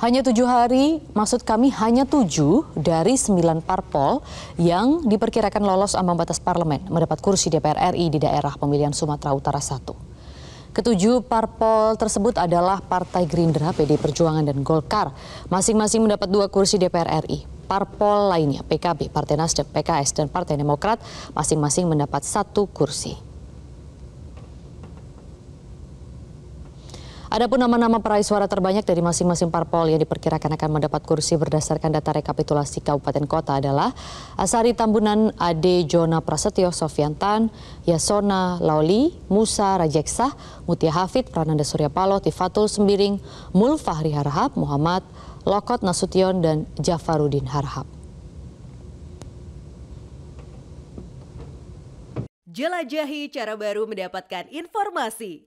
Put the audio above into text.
Hanya tujuh hari, maksud kami hanya tujuh dari sembilan parpol yang diperkirakan lolos ambang batas parlemen mendapat kursi DPR RI di daerah pemilihan Sumatera Utara 1. Ketujuh parpol tersebut adalah Partai Gerindra, PD Perjuangan, dan Golkar. Masing-masing mendapat dua kursi DPR RI. Parpol lainnya, PKB, Partai Nasdem, PKS, dan Partai Demokrat masing-masing mendapat satu kursi. Adapun nama-nama peraih suara terbanyak dari masing-masing parpol yang diperkirakan akan mendapat kursi berdasarkan data rekapitulasi kabupaten kota adalah Asari Tambunan, Ade Jona Prasetyo, Sofian Tan, Yasona Lauli, Musa Rajeksah, Mutia Hafid, Prananda Surya Paloh, Tifatul Sembiring, Mulfahri Harhab, Muhammad Lokot Nasution, dan Jafarudin Harhab. Jelajahi cara baru mendapatkan informasi.